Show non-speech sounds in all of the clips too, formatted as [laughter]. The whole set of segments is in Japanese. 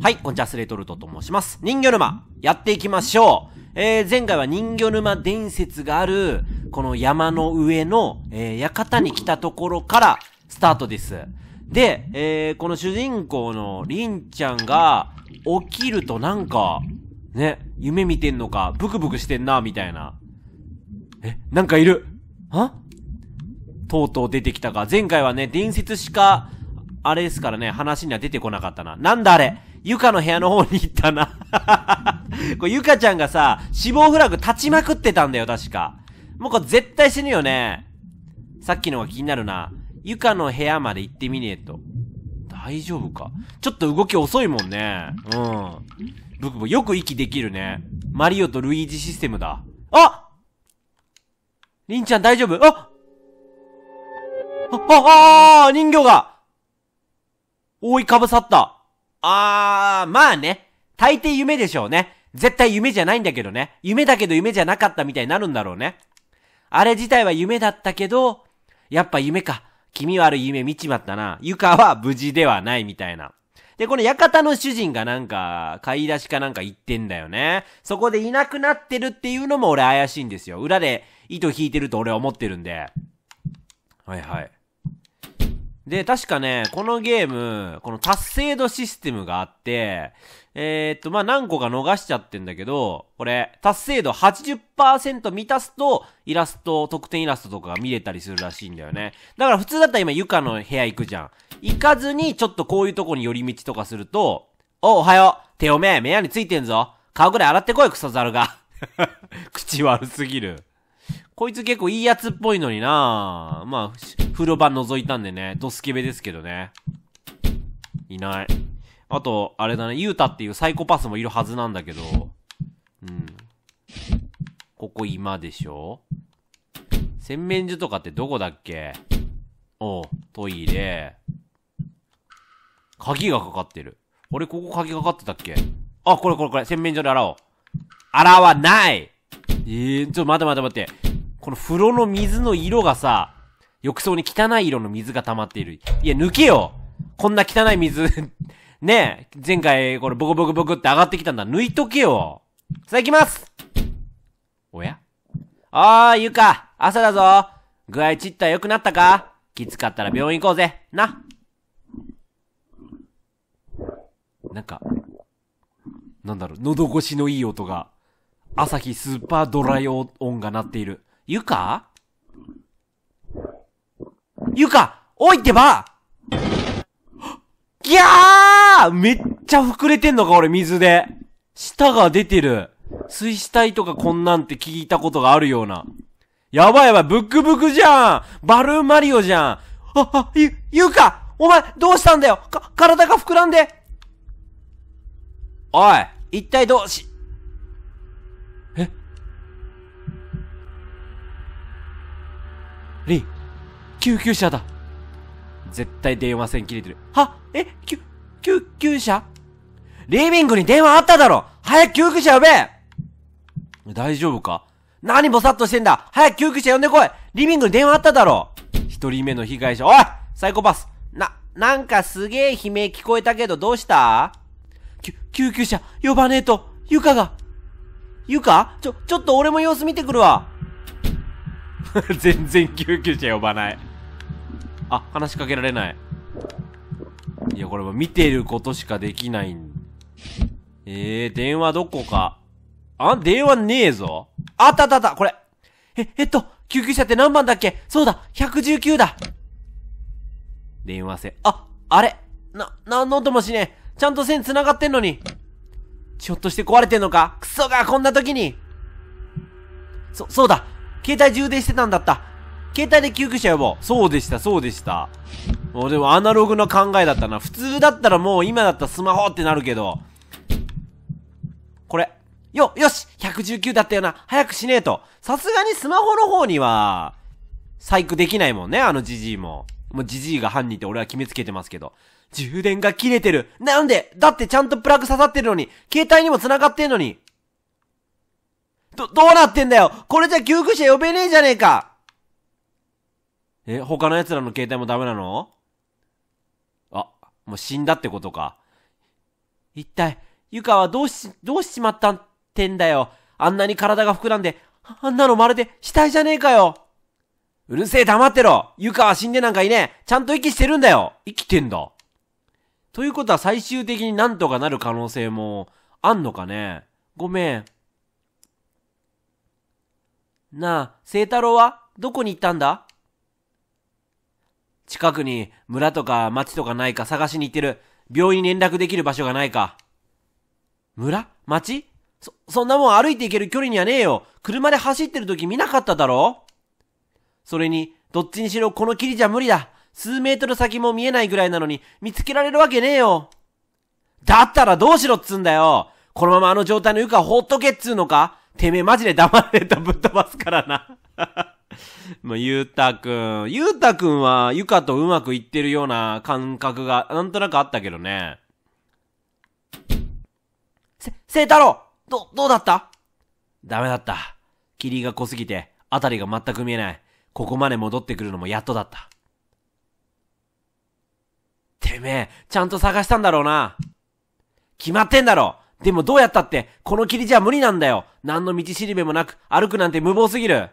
はい、こんにちは、スレートルトと申します。人魚沼、やっていきましょう。えー、前回は人魚沼伝説がある、この山の上の、えー、館に来たところから、スタートです。で、えー、この主人公のりんちゃんが、起きるとなんか、ね、夢見てんのか、ブクブクしてんな、みたいな。え、なんかいるはとうとう出てきたか。前回はね、伝説しか、あれですからね、話には出てこなかったな。なんだあれゆかの部屋の方に行ったな [laughs] これゆかちゃんがさ、死亡フラグ立ちまくってたんだよ、確か。もうこれ絶対死ぬよね。さっきのが気になるな。ゆかの部屋まで行ってみねえと。大丈夫か。ちょっと動き遅いもんね。うん。僕もよく息できるね。マリオとルイージシステムだ。ありんちゃん大丈夫ああ、あ、あ、人形が覆いかぶさった。あー、まあね。大抵夢でしょうね。絶対夢じゃないんだけどね。夢だけど夢じゃなかったみたいになるんだろうね。あれ自体は夢だったけど、やっぱ夢か。気味悪い夢見ちまったな。床は無事ではないみたいな。で、この館の主人がなんか、買い出しかなんか言ってんだよね。そこでいなくなってるっていうのも俺怪しいんですよ。裏で糸引いてると俺は思ってるんで。はいはい。で、確かね、このゲーム、この達成度システムがあって、えー、っと、まあ、何個か逃しちゃってんだけど、これ、達成度80%満たすと、イラスト、特典イラストとかが見れたりするらしいんだよね。だから普通だったら今、床の部屋行くじゃん。行かずに、ちょっとこういうとこに寄り道とかすると、お、おはよう。手おめえ、目屋についてんぞ。顔ぐらい洗ってこい、クソザルが。[laughs] 口悪すぎる。こいつ結構いいやつっぽいのになまあ、風呂場覗いたんでね、ドスケベですけどね。いない。あと、あれだね、ユータっていうサイコパスもいるはずなんだけど、うん。ここ今でしょ洗面所とかってどこだっけおう、トイレ。鍵がかかってる。俺ここ鍵かかってたっけあ、これこれこれ、洗面所で洗おう。洗わないえー、ちょ、待て待て待て。この風呂の水の色がさ、浴槽に汚い色の水が溜まっている。いや、抜けよこんな汚い水 [laughs] ねえ、前回、これ、ボコボコボコって上がってきたんだ。抜いとけよさあ行きますおやあー、ゆか、朝だぞ具合ちった良くなったかきつかったら病院行こうぜ。な。なんか、なんだろう、喉越しのいい音が、朝日スーパードライ音が鳴っている。ゆかゆか、おいってばギャーめっちゃ膨れてんのか、俺、水で。舌が出てる。水死体とかこんなんって聞いたことがあるような。やばいやばい、ブックブクじゃんバルーンマリオじゃんあ、あ、ゆ、ゆかお前、どうしたんだよか、体が膨らんでおい、一体どうし、えリ救急車だ。絶対電話線切れてる。はえ救、救急車リビングに電話あっただろ早く救急車呼べ大丈夫か何ぼさっとしてんだ早く救急車呼んでこいリビングに電話あっただろ一人目の被害者、おいサイコパスな、なんかすげえ悲鳴聞こえたけどどうしたき救急車呼ばねえと、ゆかが。ゆかちょ、ちょっと俺も様子見てくるわ。[laughs] 全然救急車呼ばない。あ、話しかけられない。いや、これは見てることしかできないん。えー、電話どこか。あ、電話ねえぞ。あったあったあった、これ。え、えっと、救急車って何番だっけそうだ、119だ。電話せ。あ、あれ。な、なんの音もしねえ。ちゃんと線繋がってんのに。ちょっとして壊れてんのかクソが、こんな時に。そ、そうだ。携帯充電してたんだった。携帯で救急車呼ぼう。そうでした、そうでした。もうでもアナログの考えだったな。普通だったらもう今だったらスマホってなるけど。これ。よ、よし !119 だったよな。早くしねえと。さすがにスマホの方には、細工できないもんね、あのじじいも。もうじじいが犯人って俺は決めつけてますけど。充電が切れてる。なんでだってちゃんとプラグ刺さってるのに、携帯にも繋がってんのに。ど、どうなってんだよこれじゃ救急車呼べねえじゃねえかえ、他の奴らの携帯もダメなのあ、もう死んだってことか。一体、ゆかはどうし、どうしちまったってんだよ。あんなに体が膨らんで、あんなのまるで死体じゃねえかよ。うるせえ黙ってろゆかは死んでなんかいねえちゃんと息してるんだよ生きてんだということは最終的になんとかなる可能性もあんのかねごめん。なあ、聖太郎はどこに行ったんだ近くに村とか町とかないか探しに行ってる。病院に連絡できる場所がないか。村町そ、そんなもん歩いて行ける距離にはねえよ。車で走ってる時見なかっただろそれに、どっちにしろこの霧じゃ無理だ。数メートル先も見えないぐらいなのに見つけられるわけねえよ。だったらどうしろっつんだよ。このままあの状態の床放っとけっつうのかてめえマジで黙れたぶっ飛ばすからな。[laughs] まあ、ゆうたくん。ゆうたくんは、ゆかとうまくいってるような感覚が、なんとなくあったけどね。せ、せいたろうど、どうだったダメだった。霧が濃すぎて、あたりが全く見えない。ここまで戻ってくるのもやっとだった。てめえ、ちゃんと探したんだろうな。決まってんだろでもどうやったって、この霧じゃ無理なんだよ。何の道しりべもなく、歩くなんて無謀すぎる。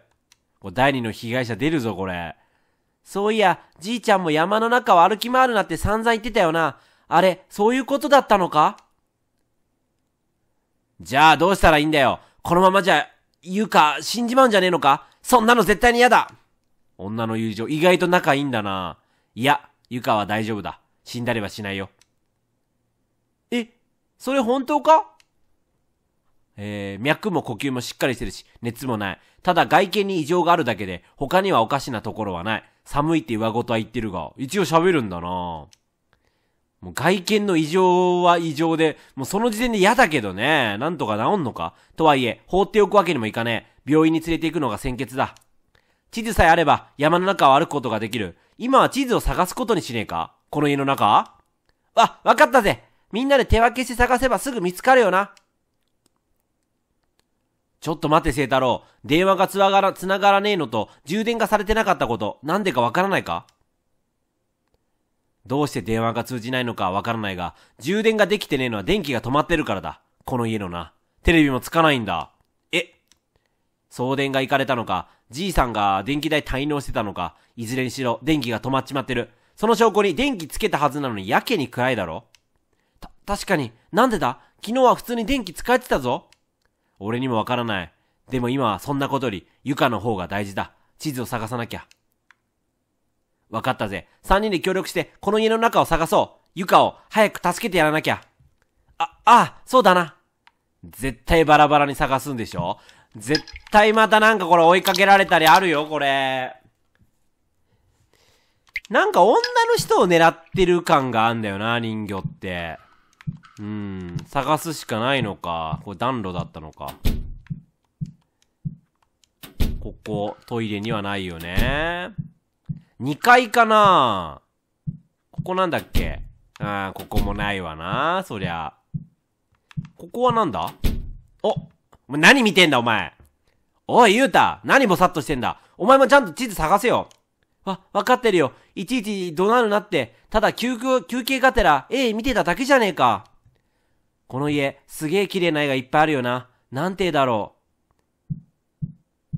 これ第二の被害者出るぞ、これ。そういや、じいちゃんも山の中を歩き回るなって散々言ってたよな。あれ、そういうことだったのかじゃあどうしたらいいんだよ。このままじゃ、言うか、死んじまうんじゃねえのかそんなの絶対に嫌だ女の友情、意外と仲いいんだな。いや、ゆかは大丈夫だ。死んだればしないよ。え、それ本当かえー、脈も呼吸もしっかりしてるし、熱もない。ただ外見に異常があるだけで、他にはおかしなところはない。寒いって上ごとは言ってるが、一応喋るんだなもう外見の異常は異常で、もうその時点で嫌だけどね、なんとか治んのかとはいえ、放っておくわけにもいかねえ。病院に連れて行くのが先決だ。地図さえあれば、山の中を歩くことができる。今は地図を探すことにしねえかこの家の中あ、わかったぜみんなで手分けして探せばすぐ見つかるよな。ちょっと待て、聖太郎。電話がつながら、つながらねえのと、充電がされてなかったこと、なんでかわからないかどうして電話が通じないのかわからないが、充電ができてねえのは電気が止まってるからだ。この家のな。テレビもつかないんだ。え送電が行かれたのか、じいさんが電気代滞納してたのか、いずれにしろ電気が止まっちまってる。その証拠に電気つけたはずなのにやけに暗いだろた、確かに、なんでだ昨日は普通に電気使えてたぞ。俺にもわからない。でも今はそんなことより、ゆかの方が大事だ。地図を探さなきゃ。わかったぜ。三人で協力して、この家の中を探そう。ゆかを早く助けてやらなきゃ。あ、ああ、そうだな。絶対バラバラに探すんでしょ絶対またなんかこれ追いかけられたりあるよ、これ。なんか女の人を狙ってる感があんだよな、人魚って。うん、探すしかないのか。これ暖炉だったのか。ここ、トイレにはないよね。2階かなここなんだっけああ、ここもないわなそりゃ。ここはなんだおお何見てんだ、お前おい、ゆうた何ぼさっとしてんだお前もちゃんと地図探せよわ、わかってるよ。いちいち怒鳴るなって、ただ休憩、休憩がてら、ええ、見てただけじゃねえか。この家、すげえ綺麗な絵がいっぱいあるよな。なんてだろう。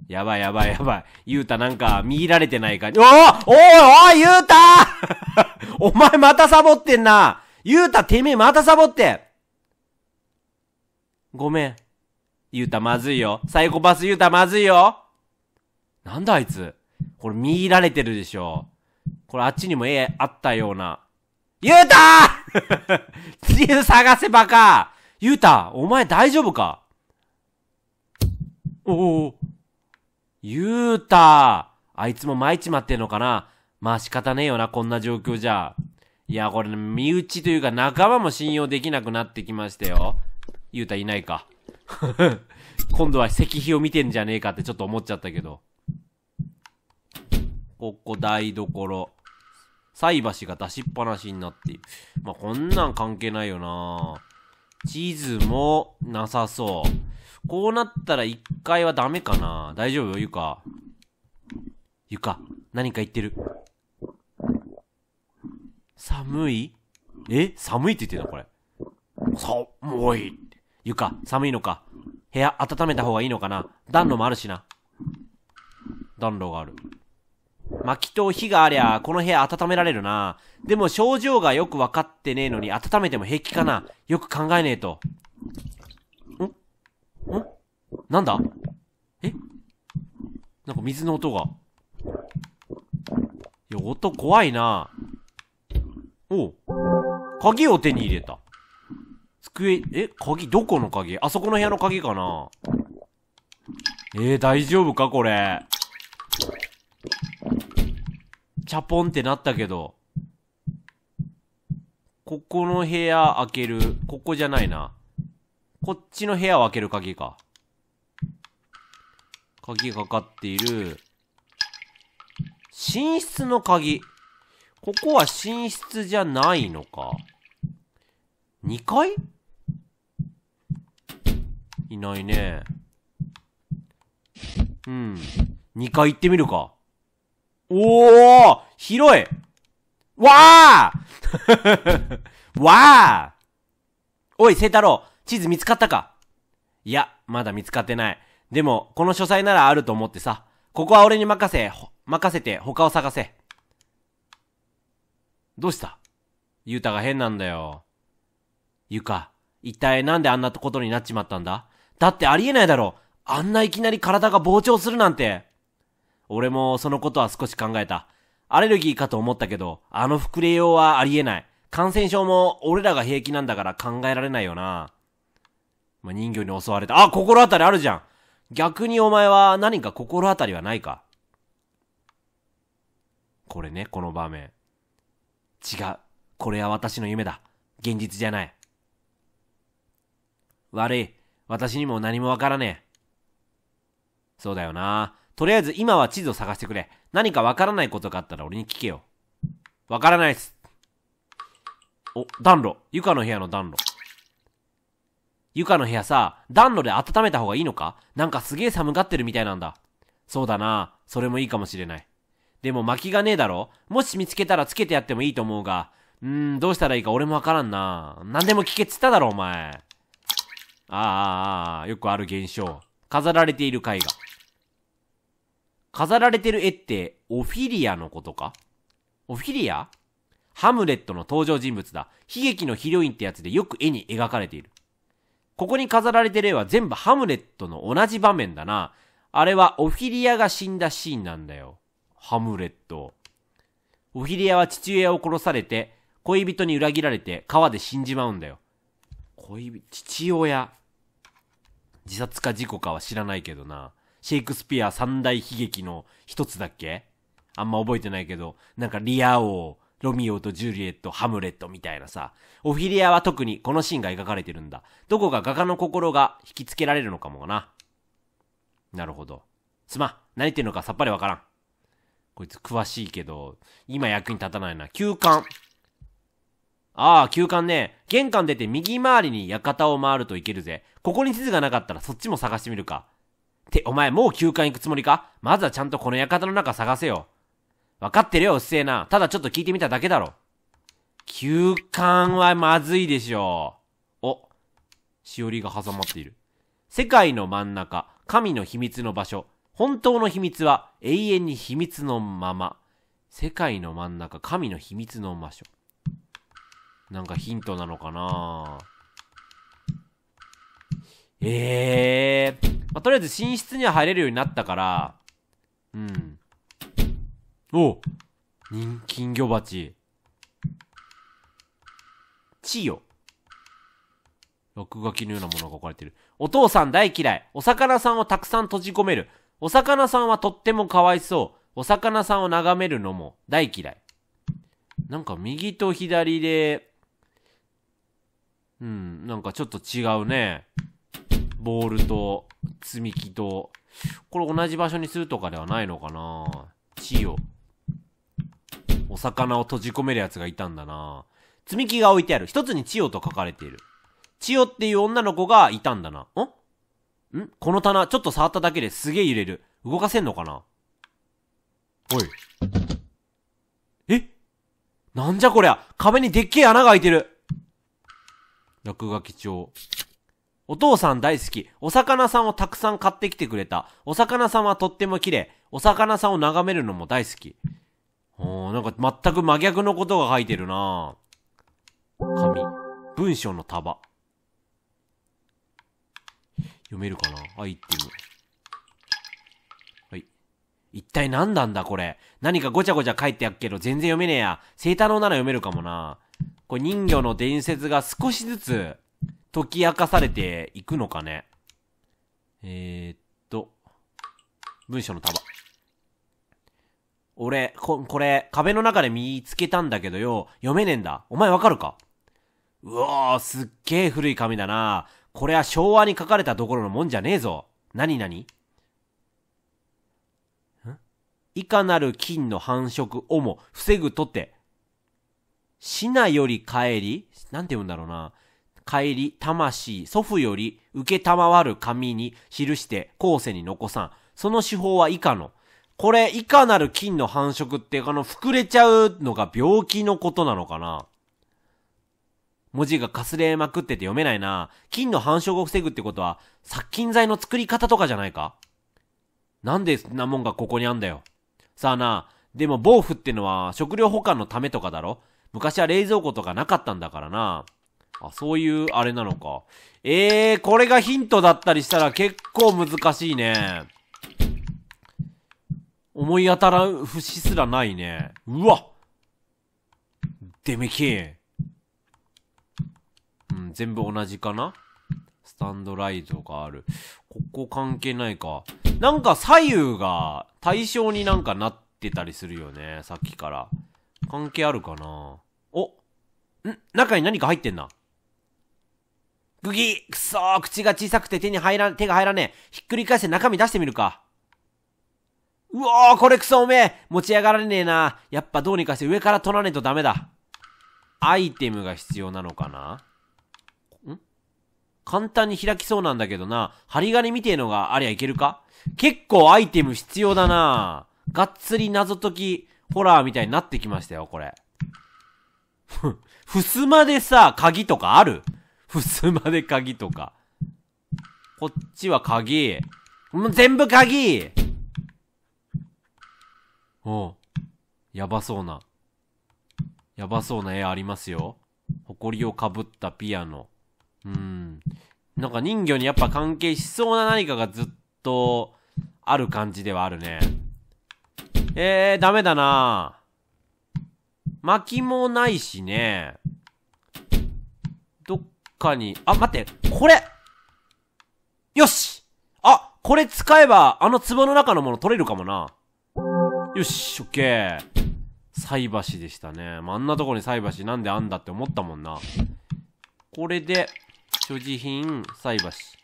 やばいやばいやばい。ゆうたなんか、見入られてないか。おおおいおい、ゆうたお前またサボってんなゆうたてめえまたサボってごめん。ゆうたまずいよ。サイコパスゆうたまずいよ。なんだあいつ。これ見入られてるでしょ。これあっちにも絵あったような。ゆうた自由探せばかゆうたお前大丈夫かおお。ゆうたあいつもっちまってんのかなまあ仕方ねえよな、こんな状況じゃ。いや、これ、身内というか仲間も信用できなくなってきましたよ。ゆうたいないか。[laughs] 今度は石碑を見てんじゃねえかってちょっと思っちゃったけど。ここ台所。菜箸が出しっぱなしになっている。まあ、こんなん関係ないよな地図もなさそう。こうなったら一回はダメかな大丈夫ゆか。ゆか、何か言ってる。寒いえ寒いって言ってたこれ。寒いい。ゆか、寒いのか部屋温めた方がいいのかな暖炉もあるしな。暖炉がある。薪と火がありゃ、この部屋温められるな。でも症状がよくわかってねえのに温めても平気かな。よく考えねえと。んんなんだえなんか水の音が。いや、音怖いな。おう。鍵を手に入れた。机、え鍵どこの鍵あそこの部屋の鍵かなえー、大丈夫かこれ。チャポンってなったけど、ここの部屋開ける、ここじゃないな。こっちの部屋を開ける鍵か。鍵かかっている。寝室の鍵。ここは寝室じゃないのか。2階いないね。うん。2階行ってみるか。おお広いわあ [laughs] わあおい、聖太郎、地図見つかったかいや、まだ見つかってない。でも、この書斎ならあると思ってさ。ここは俺に任せ、任せて他を探せ。どうしたゆうたが変なんだよ。ゆか、一体なんであんなことになっちまったんだだってありえないだろ。あんないきなり体が膨張するなんて。俺もそのことは少し考えた。アレルギーかと思ったけど、あの膨れようはありえない。感染症も俺らが平気なんだから考えられないよな。まあ、人魚に襲われた。あ、心当たりあるじゃん逆にお前は何か心当たりはないかこれね、この場面。違う。これは私の夢だ。現実じゃない。悪い。私にも何もわからねえ。そうだよな。とりあえず今は地図を探してくれ。何かわからないことがあったら俺に聞けよ。わからないっす。お、暖炉。床の部屋の暖炉。床の部屋さ、暖炉で温めた方がいいのかなんかすげえ寒がってるみたいなんだ。そうだな。それもいいかもしれない。でも薪がねえだろもし見つけたらつけてやってもいいと思うが。うーん、どうしたらいいか俺もわからんな。何でも聞けっつっただろ、お前。ああ、ああ、よくある現象。飾られている絵画。飾られてる絵って、オフィリアのことかオフィリアハムレットの登場人物だ。悲劇のヒロインってやつでよく絵に描かれている。ここに飾られてる絵は全部ハムレットの同じ場面だな。あれはオフィリアが死んだシーンなんだよ。ハムレット。オフィリアは父親を殺されて、恋人に裏切られて川で死んじまうんだよ。恋人、父親。自殺か事故かは知らないけどな。シェイクスピア三大悲劇の一つだっけあんま覚えてないけど、なんかリア王、ロミオとジュリエット、ハムレットみたいなさ。オフィリアは特にこのシーンが描かれてるんだ。どこか画家の心が引きつけられるのかもな。なるほど。すまん。何言ってんのかさっぱりわからん。こいつ詳しいけど、今役に立たないな。休館。ああ、休館ね。玄関出て右回りに館を回るといけるぜ。ここに地図がなかったらそっちも探してみるか。って、お前もう休館行くつもりかまずはちゃんとこの館の中探せよ。わかってるよ、うっせえな。ただちょっと聞いてみただけだろ。休館はまずいでしょう。お、しおりが挟まっている。世界の真ん中、神の秘密の場所。本当の秘密は永遠に秘密のまま。世界の真ん中、神の秘密の場所。なんかヒントなのかなぁ。ええー。まあ、とりあえず寝室には入れるようになったから、うん。お人金魚鉢。チよ。落書きのようなものが置かれてる。お父さん大嫌い。お魚さんをたくさん閉じ込める。お魚さんはとってもかわいそう。お魚さんを眺めるのも大嫌い。なんか右と左で、うん、なんかちょっと違うね。ボールと、積み木と、これ同じ場所にするとかではないのかな地を。お魚を閉じ込めるやつがいたんだな積み木が置いてある。一つに千代と書かれている。千代っていう女の子がいたんだな。んんこの棚、ちょっと触っただけですげえ揺れる。動かせんのかなおい。えなんじゃこりゃ壁にでっけえ穴が開いてる落書き帳。お父さん大好き。お魚さんをたくさん買ってきてくれた。お魚さんはとっても綺麗。お魚さんを眺めるのも大好き。おー、なんか全く真逆のことが書いてるな紙。文章の束。読めるかなアイテム。はい。一体何なんだこれ。何かごちゃごちゃ書いてやっけど全然読めねえや。聖太郎なら読めるかもな。これ人魚の伝説が少しずつ解き明かされていくのかね。えー、っと、文章の束。俺、こ、これ、壁の中で見つけたんだけどよ、読めねえんだ。お前わかるかうおー、すっげえ古い紙だな。これは昭和に書かれたところのもんじゃねえぞ。なになにいかなる金の繁殖をも防ぐとって、品なより帰りなんて言うんだろうな。帰り、魂、祖父より、受けたまわる紙に記して後世に残さん。その手法は以下の。これ、いかなる菌の繁殖ってあの、膨れちゃうのが病気のことなのかな文字がかすれまくってて読めないな。菌の繁殖を防ぐってことは、殺菌剤の作り方とかじゃないかなんでそんなもんがここにあんだよ。さあな、でも防腐ってのは食料保管のためとかだろ昔は冷蔵庫とかなかったんだからな。あ、そういう、あれなのか。えー、これがヒントだったりしたら結構難しいね。思い当たらん節すらないね。うわデメキうん、全部同じかなスタンドライトがある。ここ関係ないか。なんか左右が対象になんかなってたりするよね。さっきから。関係あるかなおん中に何か入ってんな。くぎくそー口が小さくて手に入ら、手が入らねえ。ひっくり返して中身出してみるか。うおーこれくそおめえ持ち上がられねえな。やっぱどうにかして上から取らねえとダメだ。アイテムが必要なのかなん簡単に開きそうなんだけどな。針金みてえのがありゃいけるか結構アイテム必要だながっつり謎解き、ホラーみたいになってきましたよ、これ。ふ、ふすまでさ、鍵とかあるふすまで鍵とか。こっちは鍵。もう全部鍵おう。やばそうな。やばそうな絵ありますよ。埃をかぶったピアノ。うん。なんか人魚にやっぱ関係しそうな何かがずっとある感じではあるね。えー、ダメだな巻きもないしね。かに、あ、待って、これよしあ、これ使えば、あの壺の中のもの取れるかもな。よし、オッケー。菜箸でしたね。まあ、んなとこに菜箸なんであんだって思ったもんな。これで、所持品、菜箸。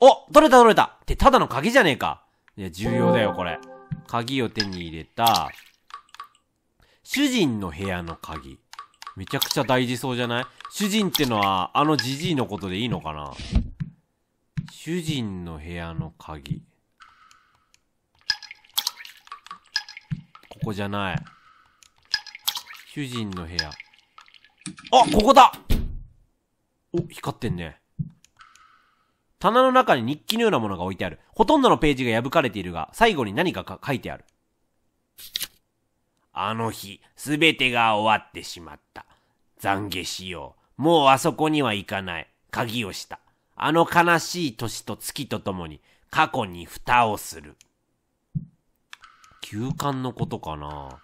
お取れた取れたってただの鍵じゃねえかいや、重要だよ、これ。鍵を手に入れた、主人の部屋の鍵。めちゃくちゃ大事そうじゃない主人ってのは、あのじじいのことでいいのかな主人の部屋の鍵。ここじゃない。主人の部屋。あ、ここだお、光ってんね。棚の中に日記のようなものが置いてある。ほとんどのページが破かれているが、最後に何かか書いてある。あの日、すべてが終わってしまった。懺悔しよう。もうあそこには行かない。鍵をした。あの悲しい年と月とともに、過去に蓋をする。休館のことかな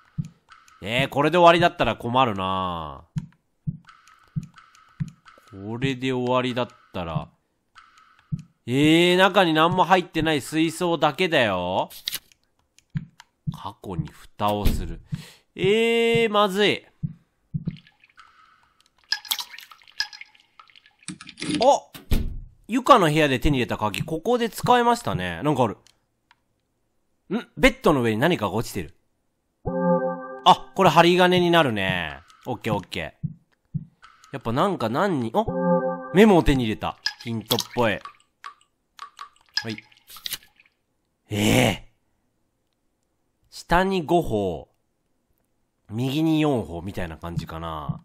えー、これで終わりだったら困るなこれで終わりだったら。えー、中に何も入ってない水槽だけだよ。過去に蓋をする。えー、まずい。あゆかの部屋で手に入れた鍵、ここで使えましたね。なんかある。んベッドの上に何かが落ちてる。あ、これ針金になるね。オッケーオッケー。やっぱなんか何に、おメモを手に入れた。ヒントっぽい。はい。ええー、下に5歩、右に4歩みたいな感じかな。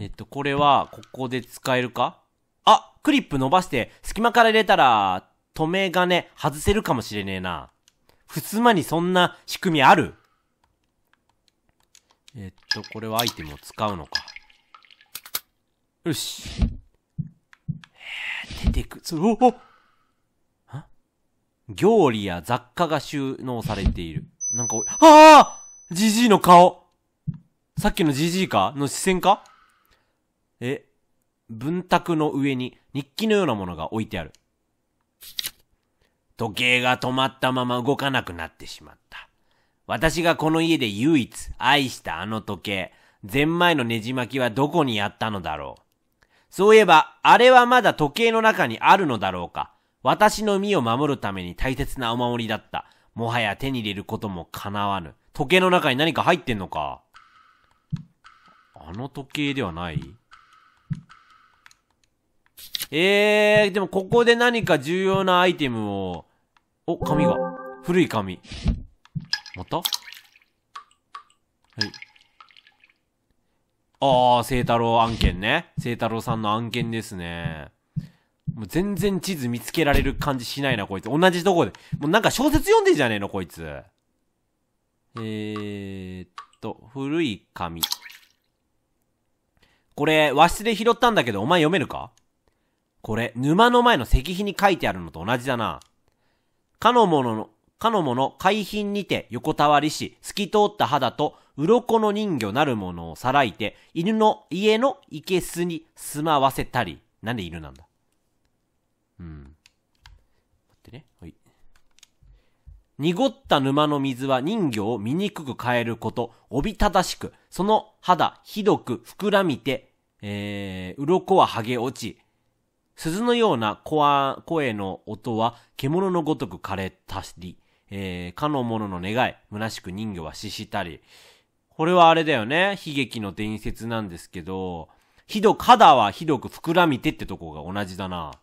えっと、これは、ここで使えるかあ、クリップ伸ばして、隙間から入れたら、止め金外せるかもしれねえな。ふすまにそんな仕組みあるえっと、これはアイテムを使うのか。よし。え出てく、それ、おおは理や雑貨が収納されている。なんかああじじいの顔さっきのじじいかの視線かえ、文卓の上に日記のようなものが置いてある。時計が止まったまま動かなくなってしまった。私がこの家で唯一愛したあの時計、ゼンマイのねじ巻きはどこにやったのだろう。そういえば、あれはまだ時計の中にあるのだろうか。私の身を守るために大切なお守りだった。もはや手に入れることも叶わぬ。時計の中に何か入ってんのか。あの時計ではないえー、でもここで何か重要なアイテムを、お、紙が。古い紙。またはい。ああ、聖太郎案件ね。聖太郎さんの案件ですね。もう全然地図見つけられる感じしないな、こいつ。同じとこで。もうなんか小説読んでんじゃねえの、こいつ。えー、っと、古い紙。これ、和室で拾ったんだけど、お前読めるかこれ、沼の前の石碑に書いてあるのと同じだな。かのもの、の、かのもの、海浜にて横たわりし、透き通った肌と、鱗の人魚なるものをさらいて、犬の家の生けすに住まわせたり。なんで犬なんだうん。待ってね。はい。濁った沼の水は人魚を醜く変えること、おびただしく、その肌、ひどく膨らみて、えー、鱗は剥げ落ち、鈴のような声の音は獣のごとく枯れたり、えー、かの者の願い、虚しく人魚は死したり。これはあれだよね。悲劇の伝説なんですけど、ひど、肌はひどく膨らみてってとこが同じだな。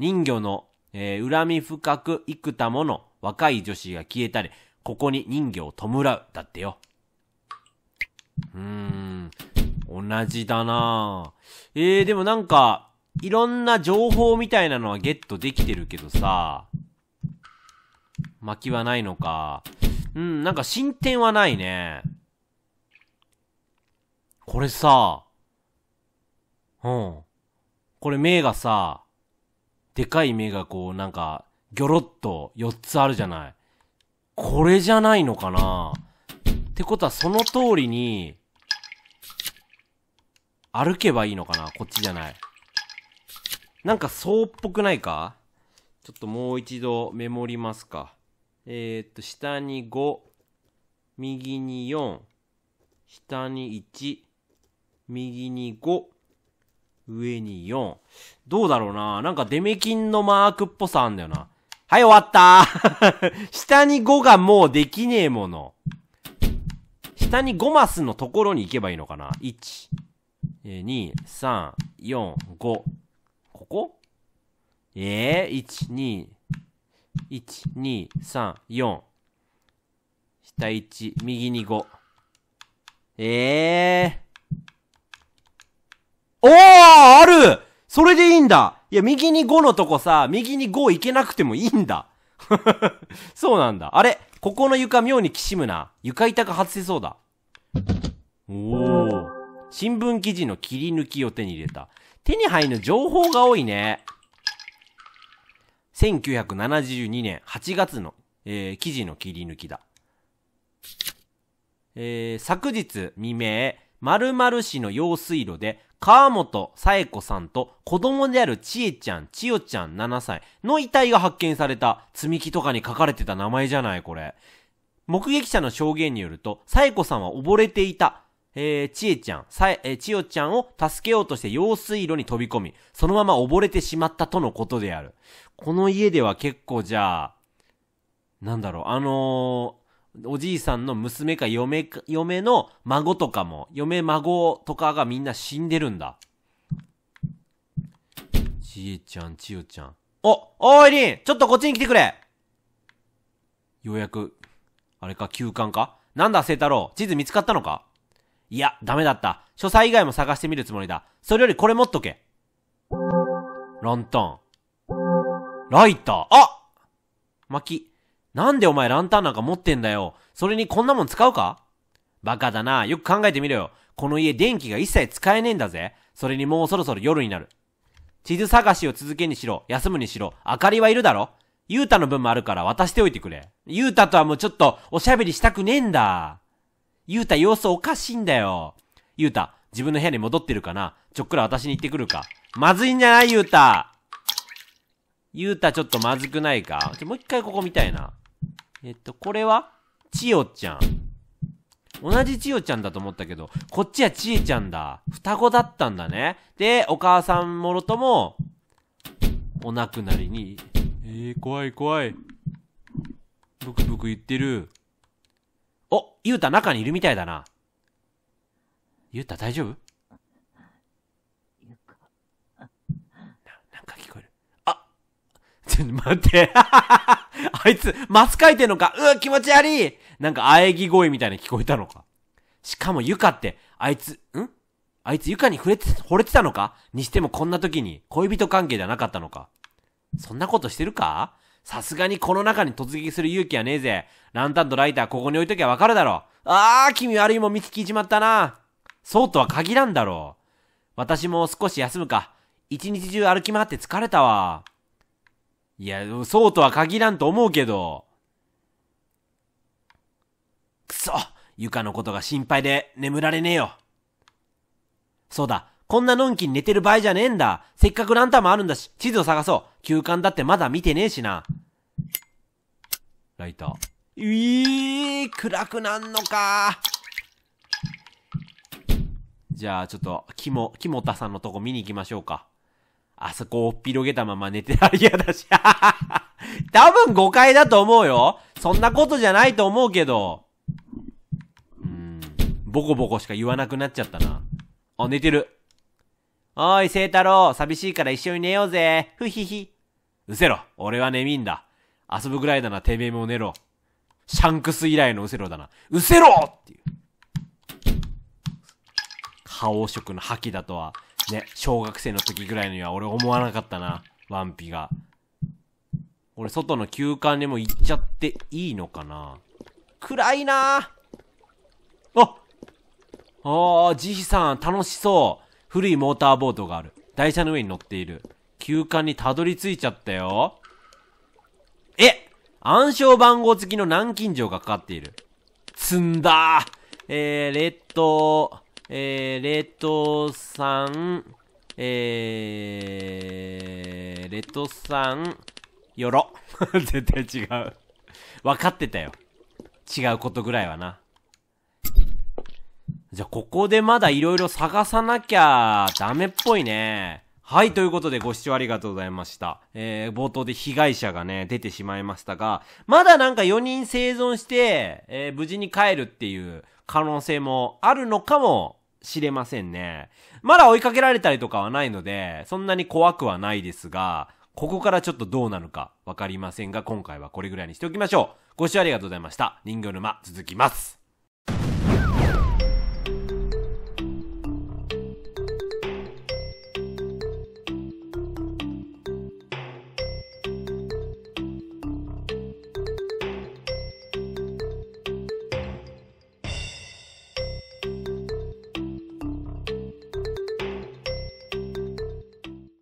人魚の、えー、恨み深く幾多もの若い女子が消えたり、ここに人魚を弔う。だってよ。うーん。同じだなえー、でもなんか、いろんな情報みたいなのはゲットできてるけどさ、巻きはないのか。うん、なんか進展はないね。これさ、うん。これ目がさ、でかい目がこうなんか、ギョロッと4つあるじゃない。これじゃないのかなってことはその通りに、歩けばいいのかなこっちじゃない。なんかそうっぽくないかちょっともう一度メモりますか。えー、っと、下に5、右に4、下に1、右に5、上に4。どうだろうななんかデメキンのマークっぽさあんだよな。はい、終わった [laughs] 下に5がもうできねえもの。下に5マスのところに行けばいいのかな ?1、2、3、4、5。ここええー、12123下1右に5ええー、おーあるそれでいいんだいや、右に5のとこさ、右に5いけなくてもいいんだ。[laughs] そうなんだ。あれここの床妙にきしむな。床板が外せそうだ。おお。新聞記事の切り抜きを手に入れた。手に入る情報が多いね。1972年8月の、えー、記事の切り抜きだ。えー、昨日未明、〇〇市の用水路で、川本佐恵子さんと子供であるちえちゃん、ちよちゃん7歳の遺体が発見された積み木とかに書かれてた名前じゃないこれ。目撃者の証言によると、佐恵子さんは溺れていた。えー、ちえちゃん、さえ、えー、ちよちゃんを助けようとして用水路に飛び込み、そのまま溺れてしまったとのことである。この家では結構じゃあ、なんだろう、あのー、おじいさんの娘か嫁か、嫁の孫とかも、嫁孫とかがみんな死んでるんだ。ちえちゃん、ちよちゃん。お、おいりんちょっとこっちに来てくれようやく、あれか、休館かなんだ、た太郎、地図見つかったのかいや、ダメだった。書斎以外も探してみるつもりだ。それよりこれ持っとけ。ランタン。ライター。あ巻き。なんでお前ランタンなんか持ってんだよ。それにこんなもん使うかバカだな。よく考えてみろよ。この家電気が一切使えねえんだぜ。それにもうそろそろ夜になる。地図探しを続けにしろ、休むにしろ、明かりはいるだろゆうたの分もあるから渡しておいてくれ。ゆうたとはもうちょっとおしゃべりしたくねえんだ。ゆうた様子おかしいんだよ。ゆうた、自分の部屋に戻ってるかなちょっくら私に行ってくるか。まずいんじゃないゆうたゆうたちょっとまずくないかちょ、もう一回ここ見たいな。えっと、これはちよちゃん。同じちよちゃんだと思ったけど、こっちはちえちゃんだ。双子だったんだね。で、お母さんもろとも、お亡くなりに。えー、怖い怖い。ブクブク言ってる。ゆうた中にいるみたいだな。ゆうた大丈夫な、なんか聞こえる。あ [laughs] ちょっと待って。[laughs] あいつ、マス書いてんのか。うわ、気持ち悪いなんか、喘ぎ声みたいな聞こえたのか。しかも、ゆかって、あいつ、んあいつ、ゆかに触れて、惚れてたのかにしてもこんな時に、恋人関係じゃなかったのか。そんなことしてるかさすがにこの中に突撃する勇気はねえぜ。ランタンとライターここに置いときゃわかるだろ。ああ、君悪いもん見つきちまったな。そうとは限らんだろう。私も少し休むか。一日中歩き回って疲れたわ。いや、そうとは限らんと思うけど。くそゆかのことが心配で眠られねえよ。そうだ、こんなのんきに寝てる場合じゃねえんだ。せっかくランタンもあるんだし、地図を探そう。休館だってまだ見てねえしな。ライター。うぃー、暗くなんのかじゃあ、ちょっと、キモ、キモタさんのとこ見に行きましょうか。あそこを広げたまま寝てられ嫌だし。[laughs] 多分誤解だと思うよ。そんなことじゃないと思うけど。うん。ボコボコしか言わなくなっちゃったな。あ、寝てる。おい、聖太郎、寂しいから一緒に寝ようぜ。ふひひ。うせろ、俺は眠いんだ。遊ぶぐらいだな、てめえも寝ろ。シャンクス以来のうせろだな。うせろっていう。顔色の覇気だとは、ね、小学生の時ぐらいには俺思わなかったな、ワンピが。俺、外の休館にも行っちゃっていいのかな暗いなあああ、ジヒさん、楽しそう。古いモーターボードがある。台車の上に乗っている。休館にたどり着いちゃったよ。え暗証番号付きの南京錠がかかっている。積んだえー、レッド、えー、レッドさん、えー、レッドさん、よろ。[laughs] 絶対違う。分かってたよ。違うことぐらいはな。じゃここでまだ色々探さなきゃダメっぽいね。はい、ということでご視聴ありがとうございました。えー、冒頭で被害者がね、出てしまいましたが、まだなんか4人生存して、えー、無事に帰るっていう可能性もあるのかもしれませんね。まだ追いかけられたりとかはないので、そんなに怖くはないですが、ここからちょっとどうなるかわかりませんが、今回はこれぐらいにしておきましょう。ご視聴ありがとうございました。人形沼続きます。